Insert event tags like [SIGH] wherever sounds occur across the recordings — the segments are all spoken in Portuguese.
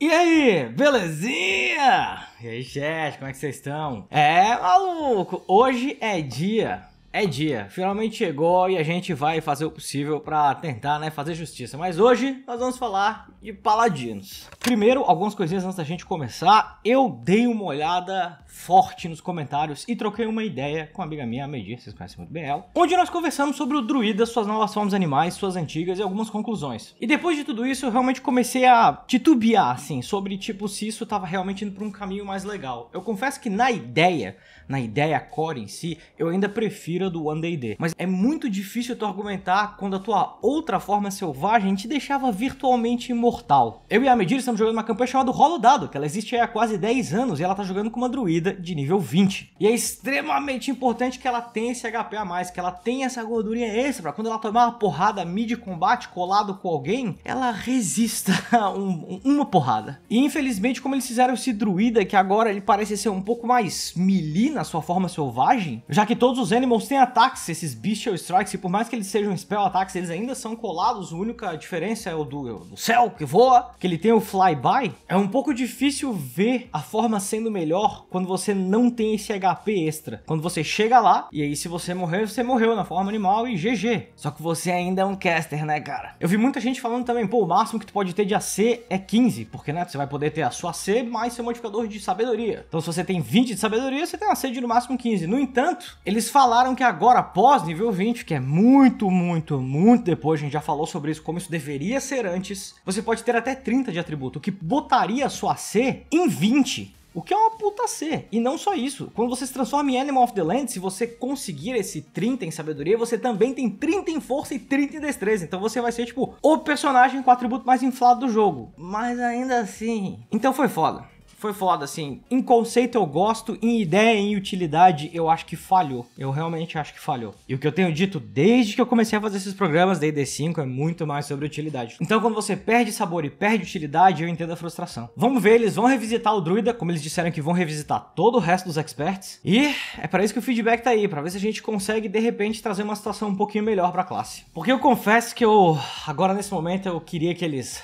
E aí, belezinha? E aí, chat, como é que vocês estão? É, maluco, hoje é dia é dia, finalmente chegou e a gente vai fazer o possível para tentar, né, fazer justiça. Mas hoje nós vamos falar de paladinos. Primeiro, algumas coisinhas antes da gente começar. Eu dei uma olhada forte nos comentários e troquei uma ideia com uma amiga minha, a Medir, vocês conhecem muito bem ela, onde nós conversamos sobre o druida, suas novas formas animais, suas antigas e algumas conclusões. E depois de tudo isso, eu realmente comecei a titubear, assim, sobre tipo se isso tava realmente indo para um caminho mais legal. Eu confesso que na ideia, na ideia core em si, eu ainda prefiro do One Day Day. Mas é muito difícil tu argumentar quando a tua outra forma selvagem te deixava virtualmente imortal. Eu e a Medir estamos jogando uma campanha chamada Rolo Dado, que ela existe há quase 10 anos e ela tá jogando com uma druida de nível 20. E é extremamente importante que ela tenha esse HP a mais, que ela tenha essa gordurinha extra, quando ela tomar uma porrada mid combate colado com alguém, ela resista um, uma porrada. E infelizmente, como eles fizeram esse druida, que agora ele parece ser um pouco mais melee na sua forma selvagem, já que todos os animals têm ataques, esses Bestial Strikes, e por mais que eles sejam spell ataques, eles ainda são colados. A única diferença é o do, é do céu, que voa, que ele tem o flyby. É um pouco difícil ver a forma sendo melhor quando você não tem esse HP extra. Quando você chega lá, e aí se você morrer, você morreu na forma animal e GG. Só que você ainda é um caster, né, cara? Eu vi muita gente falando também, pô, o máximo que tu pode ter de AC é 15, porque, né, você vai poder ter a sua AC mais seu modificador de sabedoria. Então se você tem 20 de sabedoria, você tem uma AC de no máximo 15. No entanto, eles falaram que agora, pós nível 20, que é muito, muito, muito depois, a gente já falou sobre isso, como isso deveria ser antes, você pode ter até 30 de atributo, o que botaria a sua C em 20. O que é uma puta C. E não só isso. Quando você se transforma em Animal of the Land, se você conseguir esse 30 em sabedoria, você também tem 30 em força e 30 em destreza. Então você vai ser, tipo, o personagem com o atributo mais inflado do jogo. Mas ainda assim. Então foi foda foi foda, assim. Em conceito eu gosto, em ideia, em utilidade, eu acho que falhou. Eu realmente acho que falhou. E o que eu tenho dito desde que eu comecei a fazer esses programas, DD5, é muito mais sobre utilidade. Então, quando você perde sabor e perde utilidade, eu entendo a frustração. Vamos ver, eles vão revisitar o Druida, como eles disseram que vão revisitar todo o resto dos experts. E é para isso que o feedback tá aí, para ver se a gente consegue, de repente, trazer uma situação um pouquinho melhor pra classe. Porque eu confesso que eu, agora nesse momento, eu queria que eles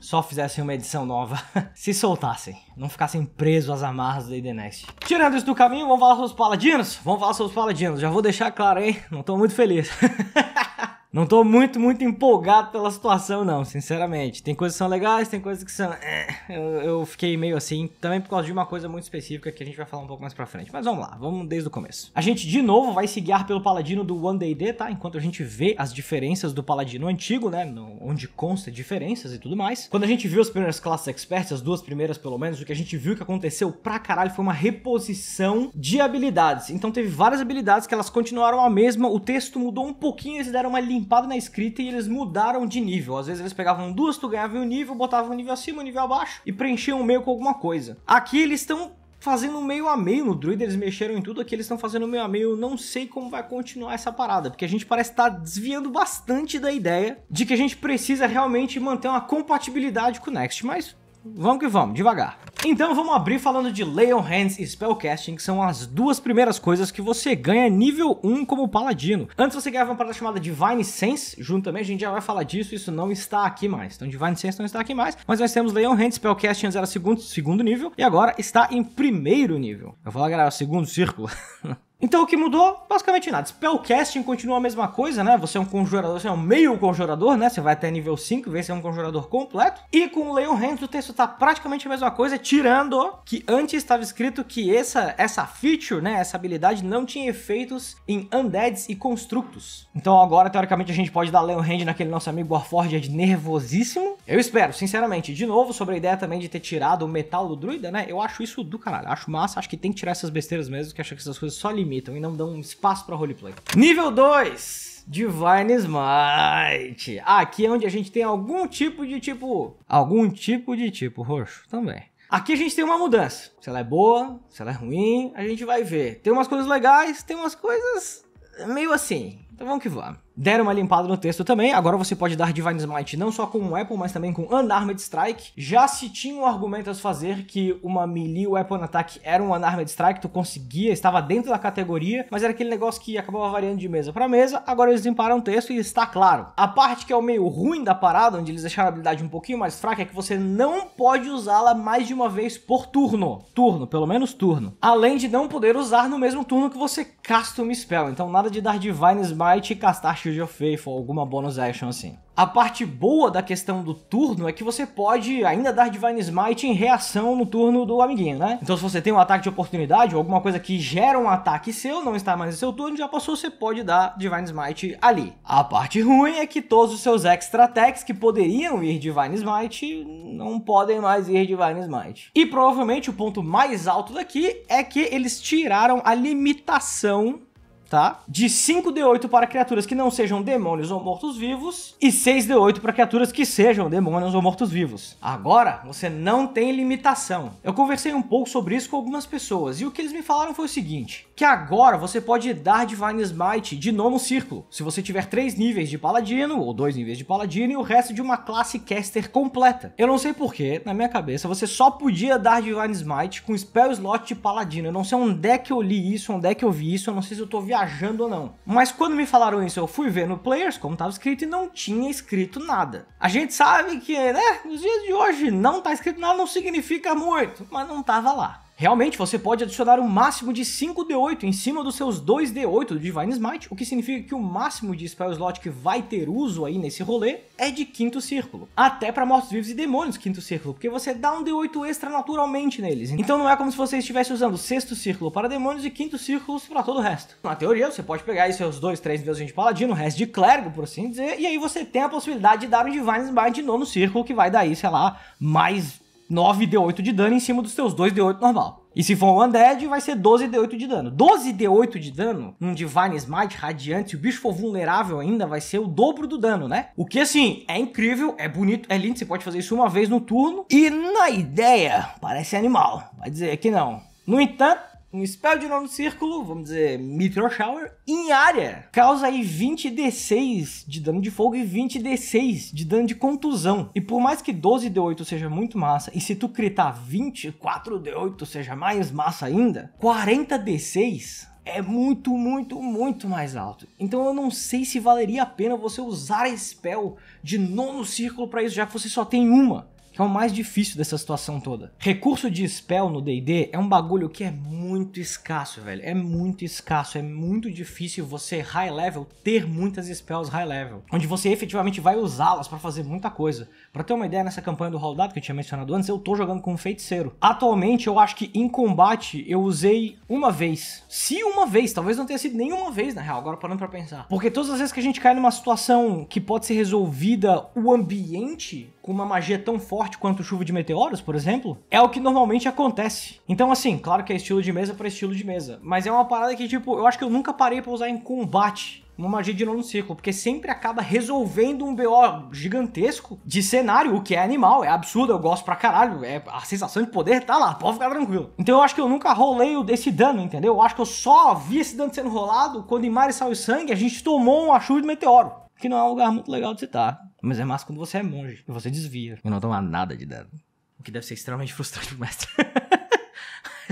só fizessem uma edição nova, [LAUGHS] se soltassem, não ficassem presos às amarras do The Next. Tirando isso do caminho, vamos falar sobre os paladinos? Vamos falar sobre os paladinos, já vou deixar claro, hein? Não tô muito feliz. [LAUGHS] Não tô muito, muito empolgado pela situação, não, sinceramente. Tem coisas que são legais, tem coisas que são. É, eu, eu fiquei meio assim, também por causa de uma coisa muito específica que a gente vai falar um pouco mais pra frente. Mas vamos lá, vamos desde o começo. A gente, de novo, vai se guiar pelo Paladino do One Day Day tá? Enquanto a gente vê as diferenças do Paladino antigo, né? No, onde consta diferenças e tudo mais. Quando a gente viu as primeiras classes experts, as duas primeiras pelo menos, o que a gente viu que aconteceu pra caralho foi uma reposição de habilidades. Então teve várias habilidades que elas continuaram a mesma, o texto mudou um pouquinho, eles deram uma limpa na escrita e eles mudaram de nível. Às vezes eles pegavam duas, tu ganhava um nível, botavam um nível acima, um nível abaixo e preenchiam o meio com alguma coisa. Aqui eles estão fazendo meio a meio no Druid, eles mexeram em tudo aqui, eles estão fazendo meio a meio, não sei como vai continuar essa parada, porque a gente parece estar tá desviando bastante da ideia de que a gente precisa realmente manter uma compatibilidade com o Next, mas vamos que vamos, devagar. Então vamos abrir falando de Leon Hands e Spellcasting, que são as duas primeiras coisas que você ganha nível 1 como paladino. Antes você ganhava uma parada chamada Divine Sense, junto também, a gente já vai falar disso, isso não está aqui mais. Então Divine Sense não está aqui mais, mas nós temos Leon Hands, Spellcasting era segundo, segundo nível, e agora está em primeiro nível. Eu vou falar, galera, segundo círculo. [LAUGHS] Então o que mudou? Basicamente nada. Spellcasting continua a mesma coisa, né? Você é um conjurador, você é um meio conjurador, né? Você vai até nível 5, vê se é um conjurador completo. E com o Leon Hands o texto tá praticamente a mesma coisa, tirando que antes estava escrito que essa, essa feature, né? Essa habilidade não tinha efeitos em undeads e constructos. Então agora, teoricamente, a gente pode dar Leon Hand naquele nosso amigo Warforged nervosíssimo. Eu espero, sinceramente, de novo, sobre a ideia também de ter tirado o metal do druida, né? Eu acho isso do caralho. Acho massa, acho que tem que tirar essas besteiras mesmo, que acho que essas coisas só limitam e não dão espaço pra roleplay. Nível 2! Divine Smite. Aqui é onde a gente tem algum tipo de tipo... Algum tipo de tipo roxo também. Aqui a gente tem uma mudança. Se ela é boa, se ela é ruim, a gente vai ver. Tem umas coisas legais, tem umas coisas meio assim. Então vamos que vamos deram uma limpada no texto também. Agora você pode dar Divine Smite não só com Weapon, mas também com Unarmed Strike. Já se tinham argumentos a fazer que uma melee Weapon Attack era um Unarmed Strike, tu conseguia, estava dentro da categoria, mas era aquele negócio que acabava variando de mesa para mesa. Agora eles limparam o texto e está claro. A parte que é o meio ruim da parada, onde eles deixaram a habilidade um pouquinho mais fraca, é que você não pode usá-la mais de uma vez por turno. Turno, pelo menos turno. Além de não poder usar no mesmo turno que você cast uma spell. Então nada de dar Divine Smite e castar Shield of ou alguma bonus action assim. A parte boa da questão do turno é que você pode ainda dar Divine Smite em reação no turno do amiguinho, né? Então se você tem um ataque de oportunidade ou alguma coisa que gera um ataque seu, não está mais no seu turno, já passou, você pode dar Divine Smite ali. A parte ruim é que todos os seus extra attacks que poderiam ir Divine Smite não podem mais ir Divine Smite. E provavelmente o ponto mais alto daqui é que eles tiraram a limitação tá? De 5d8 para criaturas que não sejam demônios ou mortos-vivos e 6d8 para criaturas que sejam demônios ou mortos-vivos. Agora, você não tem limitação. Eu conversei um pouco sobre isso com algumas pessoas e o que eles me falaram foi o seguinte: que agora você pode dar Divine Smite de nono círculo, se você tiver três níveis de Paladino, ou dois níveis de Paladino, e o resto de uma classe caster completa. Eu não sei porquê, na minha cabeça, você só podia dar Divine Smite com Spell Slot de Paladino. Eu não sei onde é que eu li isso, onde é que eu vi isso, eu não sei se eu tô viajando ou não. Mas quando me falaram isso, eu fui ver no Players como tava escrito e não tinha escrito nada. A gente sabe que, né, nos dias de hoje não tá escrito nada, não significa muito, mas não tava lá. Realmente, você pode adicionar um máximo de 5 D8 em cima dos seus 2 D8 do Divine Smite, o que significa que o máximo de spell slot que vai ter uso aí nesse rolê é de quinto círculo. Até para mortos-vivos e demônios, quinto círculo, porque você dá um D8 extra naturalmente neles. Então não é como se você estivesse usando sexto círculo para demônios e quinto círculo para todo o resto. Na teoria, você pode pegar aí seus 2, 3 níveis de paladino, o resto de clérigo, por assim dizer, e aí você tem a possibilidade de dar um Divine Smite de nono círculo, que vai dar aí, sei lá, mais 9d8 de dano em cima dos seus 2d8 normal. E se for um Undead, vai ser 12d8 de dano. 12d8 de dano num Divine Smite radiante, se o bicho for vulnerável ainda, vai ser o dobro do dano, né? O que, assim, é incrível, é bonito, é lindo, você pode fazer isso uma vez no turno. E na ideia, parece animal, vai dizer que não. No entanto, um spell de nono círculo, vamos dizer, Meteor Shower, em área. Causa aí 20d6 de dano de fogo e 20d6 de dano de contusão. E por mais que 12d8 seja muito massa, e se tu critar 24d8 seja mais massa ainda, 40d6 é muito, muito, muito mais alto. Então eu não sei se valeria a pena você usar a spell de nono círculo para isso, já que você só tem uma que é o mais difícil dessa situação toda. Recurso de spell no DD é um bagulho que é muito escasso, velho. É muito escasso, é muito difícil você, high level, ter muitas spells high level, onde você efetivamente vai usá-las para fazer muita coisa. Para ter uma ideia, nessa campanha do Roldado que eu tinha mencionado antes, eu tô jogando com um feiticeiro. Atualmente, eu acho que em combate eu usei uma vez. Se uma vez, talvez não tenha sido nenhuma vez, na real, agora parando pra pensar. Porque todas as vezes que a gente cai numa situação que pode ser resolvida, o ambiente com uma magia tão forte quanto chuva de meteoros, por exemplo, é o que normalmente acontece. Então, assim, claro que é estilo de mesa para estilo de mesa, mas é uma parada que, tipo, eu acho que eu nunca parei para usar em combate uma magia de nono ciclo, porque sempre acaba resolvendo um BO gigantesco de cenário, o que é animal, é absurdo, eu gosto pra caralho, é, a sensação de poder tá lá, pode ficar tranquilo. Então eu acho que eu nunca rolei desse dano, entendeu? Eu acho que eu só vi esse dano sendo rolado quando em Mare Sal e Sangue a gente tomou um chuva de meteoro, que não é um lugar muito legal de citar. Mas é massa quando você é monge. E você desvia. E não toma nada de dano. O que deve ser extremamente frustrante pro mestre.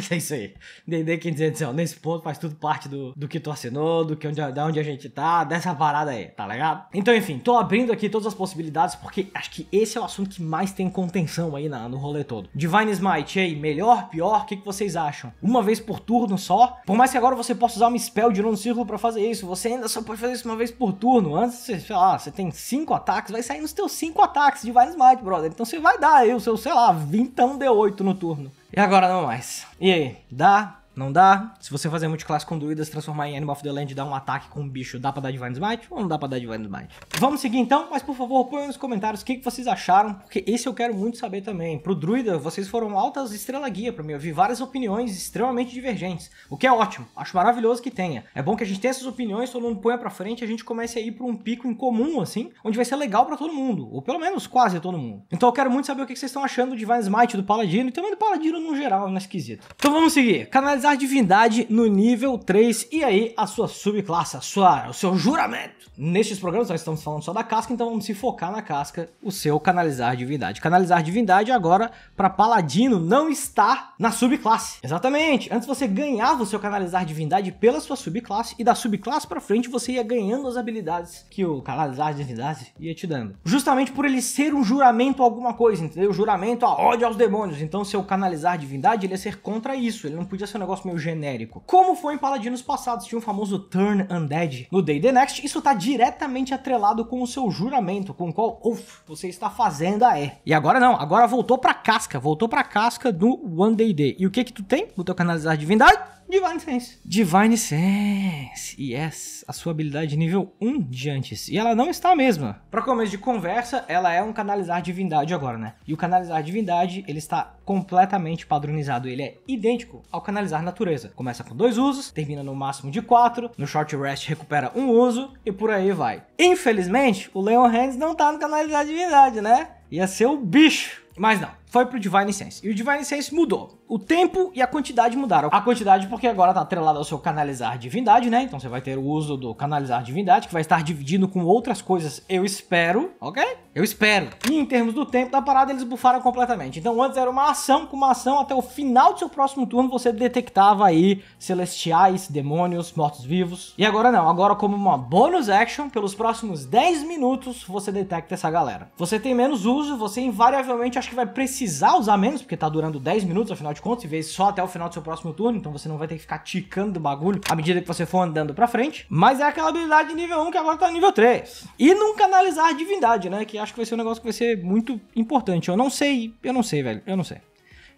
[LAUGHS] é isso aí. D&D 500 assim, nesse ponto faz tudo parte do, do que tu assinou, do que onde, da onde a gente tá, dessa parada aí, tá ligado? Então, enfim, tô abrindo aqui todas as possibilidades porque acho que esse é o assunto que mais tem contenção aí na, no rolê todo. Divine Smite, aí, melhor, pior, o que, que vocês acham? Uma vez por turno só? Por mais que agora você possa usar um spell de um círculo para fazer isso, você ainda só pode fazer isso uma vez por turno. Antes, sei lá, você tem cinco ataques, vai sair nos teus cinco ataques de Divine Smite, brother. Então você vai dar aí o seu, sei lá, vintão D8 no turno. E agora não mais. E aí, dá? Não dá. Se você fazer multiclasse com druidas, transformar em Animal of the Land e dar um ataque com um bicho, dá pra dar Divine Smite ou não dá pra dar Divine Smite? Vamos seguir então, mas por favor, põe nos comentários o que, que vocês acharam, porque esse eu quero muito saber também. Pro druida, vocês foram altas estrela guia pra mim. Eu vi várias opiniões extremamente divergentes, o que é ótimo. Acho maravilhoso que tenha. É bom que a gente tenha essas opiniões, todo mundo ponha pra frente e a gente comece a ir pra um pico em comum, assim, onde vai ser legal pra todo mundo, ou pelo menos quase todo mundo. Então eu quero muito saber o que, que vocês estão achando do Divine Smite, do Paladino e também do Paladino no geral, não é esquisito. Então vamos seguir. Canalizar a divindade no nível 3 e aí a sua subclasse, a sua, o seu juramento. Nestes programas nós estamos falando só da casca, então vamos se focar na casca, o seu canalizar divindade. Canalizar divindade agora para paladino não está na subclasse. Exatamente. Antes você ganhava o seu canalizar divindade pela sua subclasse e da subclasse para frente você ia ganhando as habilidades que o canalizar divindade ia te dando. Justamente por ele ser um juramento a alguma coisa, entendeu? Juramento a ódio aos demônios. Então seu canalizar divindade ele ia ser contra isso. Ele não podia ser um negócio próximo é o genérico. Como foi em Paladinos passados, tinha o um famoso Turn Undead. No Day the Next, isso tá diretamente atrelado com o seu juramento, com o qual uf, você está fazendo a E. E agora não, agora voltou pra casca, voltou pra casca do One Day Day. E o que que tu tem no teu canalizar divindade? Divine Sense. Divine Sense, yes, a sua habilidade nível 1 de antes. E ela não está a mesma. Para começo de conversa, ela é um canalizar divindade agora, né? E o canalizar divindade, ele está completamente padronizado, ele é idêntico ao canalizar natureza. Começa com dois usos, termina no máximo de quatro, no short rest recupera um uso e por aí vai. Infelizmente, o Leon Hands não tá no canalizar divindade, né? Ia ser o bicho, mas não foi pro Divine Sense. E o Divine Sense mudou. O tempo e a quantidade mudaram. A quantidade porque agora tá atrelada ao seu canalizar divindade, né? Então você vai ter o uso do canalizar divindade, que vai estar dividindo com outras coisas, eu espero, ok? Eu espero. E em termos do tempo da parada, eles bufaram completamente. Então antes era uma ação, com uma ação até o final do seu próximo turno você detectava aí celestiais, demônios, mortos-vivos. E agora não, agora como uma bonus action, pelos próximos 10 minutos você detecta essa galera. Você tem menos uso, você invariavelmente acho que vai precisar precisar usar menos, porque tá durando 10 minutos, afinal de contas, e vez só até o final do seu próximo turno, então você não vai ter que ficar ticando o bagulho à medida que você for andando pra frente. Mas é aquela habilidade nível 1 que agora tá nível 3. E não canalizar a divindade, né? Que acho que vai ser um negócio que vai ser muito importante. Eu não sei, eu não sei, velho. Eu não sei.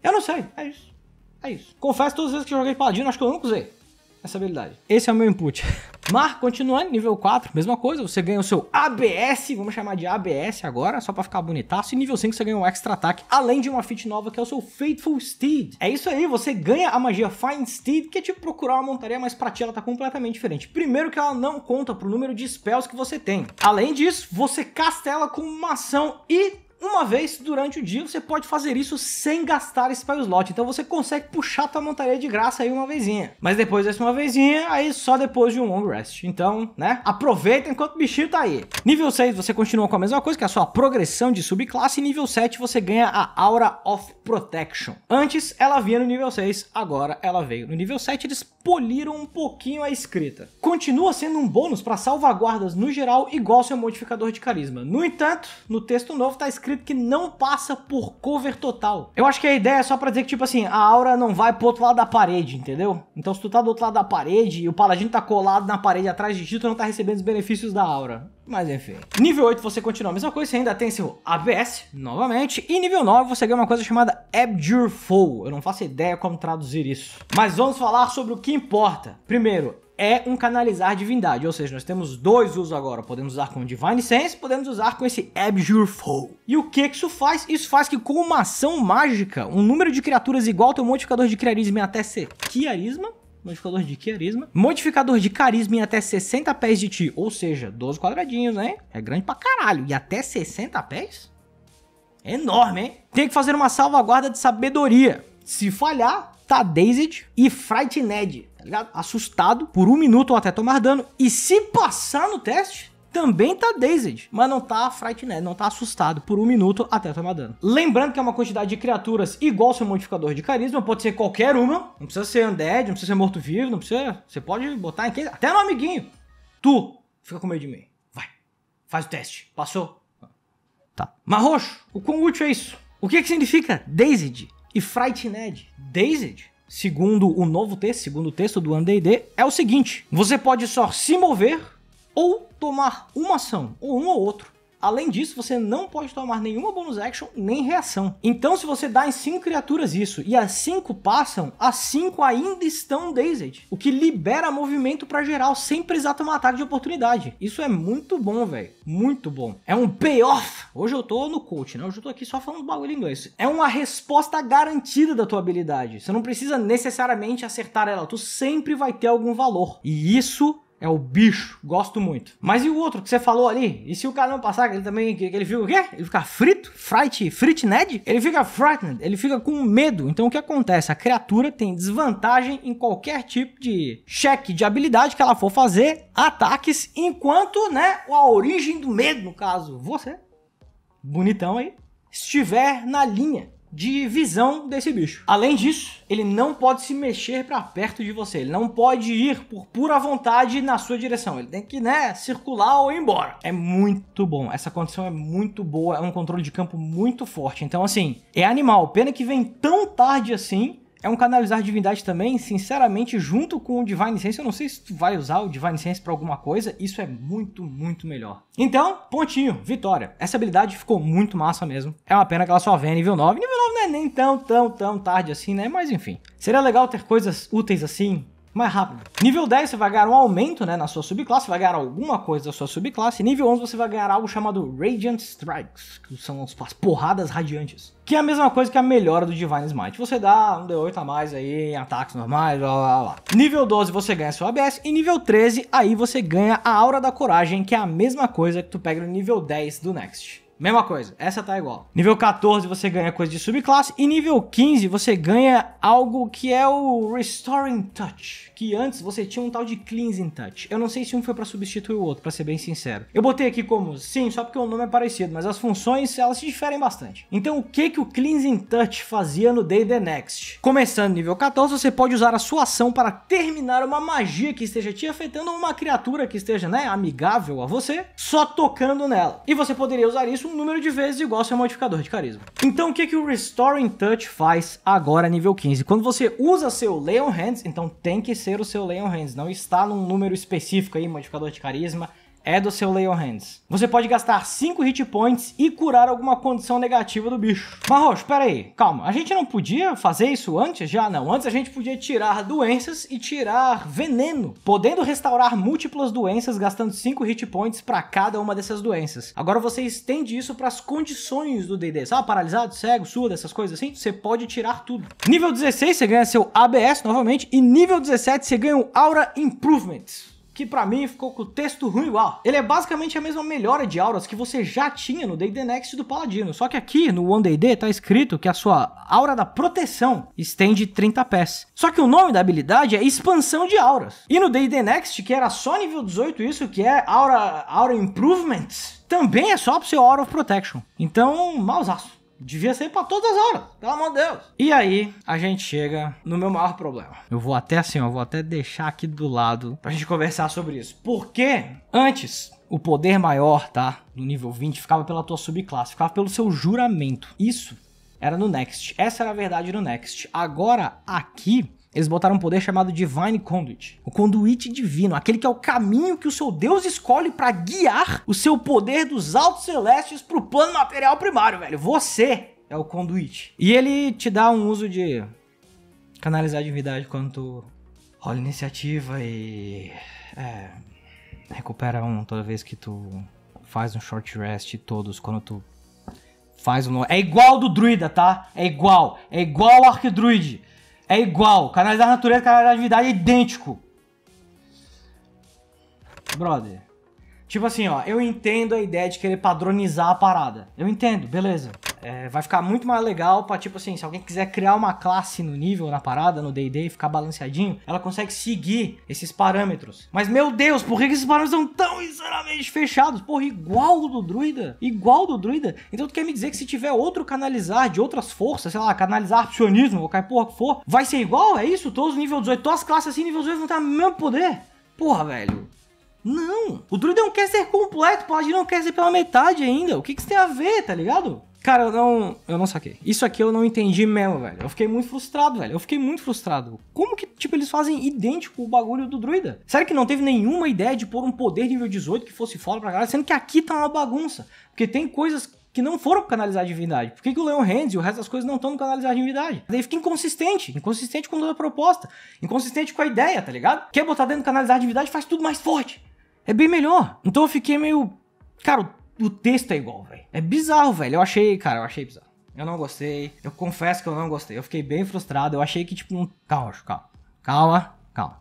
Eu não sei, é isso. É isso. Confesso todas as vezes que eu joguei Paladino, acho que eu nunca usei essa habilidade. Esse é o meu input. [LAUGHS] Mar, continuando, nível 4, mesma coisa, você ganha o seu ABS, vamos chamar de ABS agora, só pra ficar bonitaço, e nível 5 você ganha um extra ataque, além de uma feat nova que é o seu Faithful Steed. É isso aí, você ganha a magia Fine Steed, que é tipo procurar uma montaria, mas pra ti ela tá completamente diferente. Primeiro que ela não conta pro número de spells que você tem. Além disso, você castela com uma ação e uma vez durante o dia, você pode fazer isso sem gastar spy slot. Então você consegue puxar tua montaria de graça aí uma vezinha. Mas depois dessa uma vezinha, aí só depois de um long rest. Então, né? Aproveita enquanto o bichinho tá aí. Nível 6 você continua com a mesma coisa, que é a sua progressão de subclasse. E nível 7 você ganha a Aura of Protection. Antes ela vinha no nível 6, agora ela veio no nível 7. Eles poliram um pouquinho a escrita. Continua sendo um bônus para salvaguardas no geral, igual seu modificador de carisma. No entanto, no texto novo tá escrito escrito que não passa por cover total. Eu acho que a ideia é só pra dizer que, tipo assim, a aura não vai pro outro lado da parede, entendeu? Então se tu tá do outro lado da parede e o paladino tá colado na parede atrás de ti, tu não tá recebendo os benefícios da aura. Mas enfim. Nível 8 você continua a mesma coisa, você ainda tem seu ABS, novamente. E nível 9 você ganha uma coisa chamada Abjure Foe. Eu não faço ideia como traduzir isso. Mas vamos falar sobre o que importa. Primeiro, é um canalizar divindade, ou seja, nós temos dois usos agora, podemos usar com Divine Sense, podemos usar com esse Abjure Foe. E o que, que isso faz? Isso faz que com uma ação mágica, um número de criaturas igual ao teu modificador de criarisma em até ser quiarisma, modificador de carisma, modificador de carisma em até 60 pés de ti, ou seja, 12 quadradinhos, hein? É grande pra caralho, e até 60 pés? enorme, hein? Tem que fazer uma salvaguarda de sabedoria. Se falhar, tá dazed e frightened tá ligado? Assustado por um minuto ou até tomar dano. E se passar no teste, também tá dazed, mas não tá frightened, né? não tá assustado por um minuto até tomar dano. Lembrando que é uma quantidade de criaturas igual ao seu modificador de carisma, pode ser qualquer uma, não precisa ser undead, não precisa ser morto-vivo, não precisa, você pode botar em quem, até no amiguinho. Tu, fica com medo de mim, vai, faz o teste, passou. Tá. Mas roxo, o quão útil é isso? O que que significa dazed e frightened? Dazed segundo o novo texto, segundo o texto do AnDD, é o seguinte: você pode só se mover ou tomar uma ação, ou um ou outro, Além disso, você não pode tomar nenhuma bonus action nem reação. Então, se você dá em 5 criaturas isso e as 5 passam, as 5 ainda estão dazed, o que libera movimento para geral sem precisar tomar ataque de oportunidade. Isso é muito bom, velho. Muito bom. É um payoff. Hoje eu tô no coach, né? Hoje eu tô aqui só falando bagulho em inglês. É uma resposta garantida da tua habilidade. Você não precisa necessariamente acertar ela, tu sempre vai ter algum valor. E isso é o bicho, gosto muito. Mas e o outro que você falou ali? E se o cara não passar, que ele também, que, que ele fica o quê? Ele fica frito? Fright? Ned. Ele fica frightened, ele fica com medo. Então o que acontece? A criatura tem desvantagem em qualquer tipo de cheque de habilidade que ela for fazer, ataques, enquanto, né, a origem do medo, no caso, você, bonitão aí, estiver na linha de visão desse bicho. Além disso, ele não pode se mexer para perto de você, ele não pode ir por pura vontade na sua direção, ele tem que, né, circular ou ir embora. É muito bom, essa condição é muito boa, é um controle de campo muito forte. Então, assim, é animal. Pena que vem tão tarde assim é um canalizar divindade também, sinceramente, junto com o Divine Sense, eu não sei se tu vai usar o Divine Sense para alguma coisa, isso é muito, muito melhor. Então, pontinho, vitória. Essa habilidade ficou muito massa mesmo. É uma pena que ela só vem nível 9. Nível 9 não é nem tão, tão, tão tarde assim, né? Mas enfim. Seria legal ter coisas úteis assim mais rápido. Nível 10 você vai ganhar um aumento né, na sua subclasse, vai ganhar alguma coisa da sua subclasse. Nível 11 você vai ganhar algo chamado Radiant Strikes, que são as porradas radiantes. Que é a mesma coisa que a melhora do Divine Smite. Você dá um D8 a mais aí em ataques normais, blá blá blá. Nível 12 você ganha seu ABS e nível 13 aí você ganha a Aura da Coragem, que é a mesma coisa que tu pega no nível 10 do Next. Mesma coisa, essa tá igual. Nível 14 você ganha coisa de subclasse e nível 15 você ganha algo que é o Restoring Touch, que antes você tinha um tal de Cleansing Touch. Eu não sei se um foi para substituir o outro, para ser bem sincero. Eu botei aqui como sim, só porque o nome é parecido, mas as funções elas se diferem bastante. Então o que que o Cleansing Touch fazia no Day the Next? Começando nível 14, você pode usar a sua ação para terminar uma magia que esteja te afetando ou uma criatura que esteja, né, amigável a você, só tocando nela. E você poderia usar isso um número de vezes igual ao seu modificador de carisma. Então o que, que o Restoring Touch faz agora nível 15? Quando você usa seu Leon Hands, então tem que ser o seu Leon Hands, não está num número específico aí, modificador de carisma, é do seu Lay Hands. Você pode gastar 5 hit points e curar alguma condição negativa do bicho. Marrocho, espera pera aí, calma. A gente não podia fazer isso antes? Já não. Antes a gente podia tirar doenças e tirar veneno, podendo restaurar múltiplas doenças gastando 5 hit points para cada uma dessas doenças. Agora você estende isso para as condições do DD. Sabe, paralisado, cego, surdo, essas coisas assim? Você pode tirar tudo. Nível 16 você ganha seu ABS novamente e nível 17 você ganha o Aura Improvement que para mim ficou com o texto ruim lá. Ele é basicamente a mesma melhora de auras que você já tinha no The Next do Paladino, só que aqui no One Day Day tá escrito que a sua aura da proteção estende 30 pés. Só que o nome da habilidade é expansão de auras. E no The Next, que era só nível 18 isso, que é aura, aura improvement, também é só pro seu Aura of Protection. Então, mausaço. Devia ser para todas as horas, pelo amor de Deus. E aí, a gente chega no meu maior problema. Eu vou até assim, ó, vou até deixar aqui do lado pra gente conversar sobre isso. Porque antes, o poder maior, tá? No nível 20, ficava pela tua subclasse, ficava pelo seu juramento. Isso era no Next. Essa era a verdade no Next. Agora, aqui, eles botaram um poder chamado Divine Conduit, o conduite divino, aquele que é o caminho que o seu Deus escolhe para guiar o seu poder dos altos celestes pro plano material primário, velho. Você é o conduite E ele te dá um uso de canalizar a divindade quando tu rola iniciativa e é, recupera um toda vez que tu faz um short rest todos quando tu faz um. É igual do druida, tá? É igual. É igual ao arquidruide é igual. Canalizar a natureza, canalizar a divindade é idêntico. Brother. Tipo assim, ó, eu entendo a ideia de querer padronizar a parada. Eu entendo, beleza. É, vai ficar muito mais legal pra, tipo assim, se alguém quiser criar uma classe no nível, na parada, no D&D, ficar balanceadinho, ela consegue seguir esses parâmetros. Mas, meu Deus, por que esses parâmetros são tão insanamente fechados? Porra, igual do druida? Igual do druida? Então tu quer me dizer que se tiver outro canalizar de outras forças, sei lá, canalizar psionismo, vou qualquer porra que for, vai ser igual? É isso? Todos os nível 18, todas as classes assim, nível 18 vão ter o mesmo poder? Porra, velho. Não! O druida é não quer ser completo, o paladino não querer ser pela metade ainda. O que, que isso tem a ver, tá ligado? Cara, eu não, eu não saquei. Isso aqui eu não entendi mesmo, velho. Eu fiquei muito frustrado, velho. Eu fiquei muito frustrado. Como que, tipo, eles fazem idêntico o bagulho do druida? Sério que não teve nenhuma ideia de pôr um poder nível 18 que fosse fora pra galera? Sendo que aqui tá uma bagunça. Porque tem coisas que não foram canalizar a divindade. Por que, que o Leon Hands e o resto das coisas não estão no canalizar a divindade? Daí fica inconsistente, inconsistente com toda a proposta, inconsistente com a ideia, tá ligado? Quer botar dentro do canalizar a divindade, faz tudo mais forte é bem melhor. Então eu fiquei meio. Cara, o texto é igual, velho. É bizarro, velho. Eu achei, cara, eu achei bizarro. Eu não gostei. Eu confesso que eu não gostei. Eu fiquei bem frustrado. Eu achei que, tipo, um... calma, calma. Calma, calma.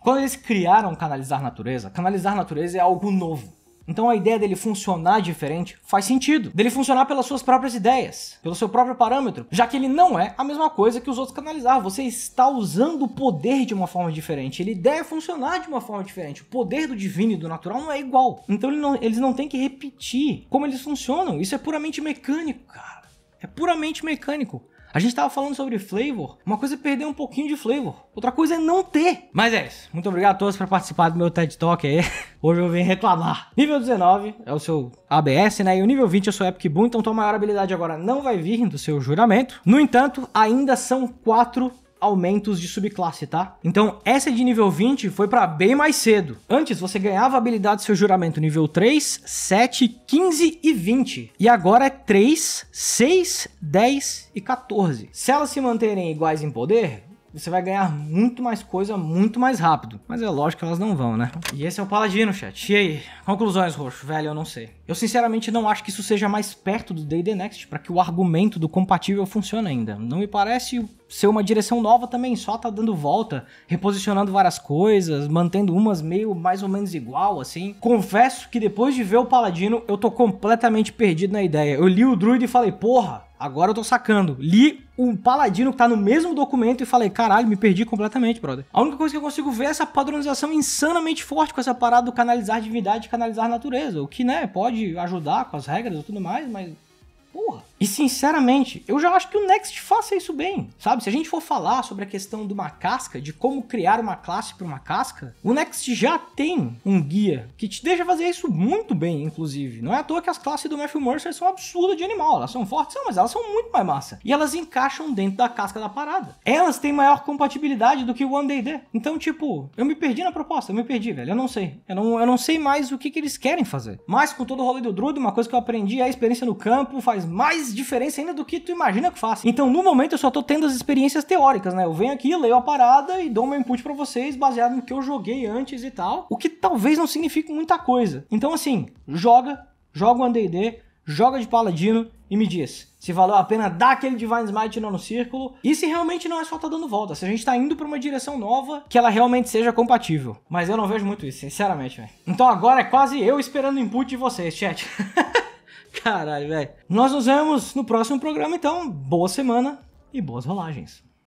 Quando eles criaram canalizar natureza, canalizar natureza é algo novo. Então a ideia dele funcionar diferente faz sentido. Dele funcionar pelas suas próprias ideias, pelo seu próprio parâmetro, já que ele não é a mesma coisa que os outros canalizar. Você está usando o poder de uma forma diferente. Ele deve funcionar de uma forma diferente. O poder do divino e do natural não é igual. Então ele não, eles não têm que repetir como eles funcionam. Isso é puramente mecânico, cara. É puramente mecânico. A gente estava falando sobre flavor, uma coisa é perder um pouquinho de flavor, outra coisa é não ter. Mas é isso. Muito obrigado a todos por participar do meu TED Talk aí. [LAUGHS] Hoje eu vim reclamar. Nível 19 é o seu ABS, né? E o nível 20 é o seu Epic Boom, então tua maior habilidade agora não vai vir do seu juramento. No entanto, ainda são quatro aumentos de subclasse, tá? Então, essa de nível 20 foi para bem mais cedo. Antes, você ganhava habilidade do seu juramento nível 3, 7, 15 e 20. E agora é 3, 6, 10 e 14. Se elas se manterem iguais em poder, você vai ganhar muito mais coisa muito mais rápido. Mas é lógico que elas não vão, né? E esse é o Paladino, chat. E aí? Conclusões, Roxo? Velho, eu não sei. Eu sinceramente não acho que isso seja mais perto do D&D Next para que o argumento do compatível funcione ainda. Não me parece ser uma direção nova também, só tá dando volta, reposicionando várias coisas, mantendo umas meio mais ou menos igual, assim. Confesso que depois de ver o Paladino, eu tô completamente perdido na ideia. Eu li o Druid e falei, porra, agora eu tô sacando. Li um paladino que tá no mesmo documento e falei, caralho, me perdi completamente, brother. A única coisa que eu consigo ver é essa padronização insanamente forte com essa parada do canalizar divindade e canalizar natureza. O que, né, pode ajudar com as regras e tudo mais, mas. Porra! E sinceramente, eu já acho que o Next faça isso bem, sabe? Se a gente for falar sobre a questão de uma casca, de como criar uma classe para uma casca, o Next já tem um guia que te deixa fazer isso muito bem, inclusive. Não é à toa que as classes do Matthew Mercer são absurdas de animal, elas são fortes, são, mas elas são muito mais massa. E elas encaixam dentro da casca da parada. Elas têm maior compatibilidade do que o One Day Day. Então, tipo, eu me perdi na proposta, eu me perdi, velho. Eu não sei. Eu não, eu não sei mais o que, que eles querem fazer. Mas com todo o rolê do Druid, uma coisa que eu aprendi é a experiência no campo faz mais diferença ainda do que tu imagina que faça. Então, no momento, eu só tô tendo as experiências teóricas, né? Eu venho aqui, leio a parada e dou meu input para vocês baseado no que eu joguei antes e tal, o que talvez não signifique muita coisa. Então, assim, joga, joga o D&D, joga de paladino e me diz se valeu a pena dar aquele Divine Smite no círculo e se realmente não é só tá dando volta, se a gente tá indo para uma direção nova que ela realmente seja compatível. Mas eu não vejo muito isso, sinceramente, velho. Então agora é quase eu esperando o input de vocês, chat. [LAUGHS] Caralho, velho. Nós nos vemos no próximo programa, então. Boa semana e boas rolagens.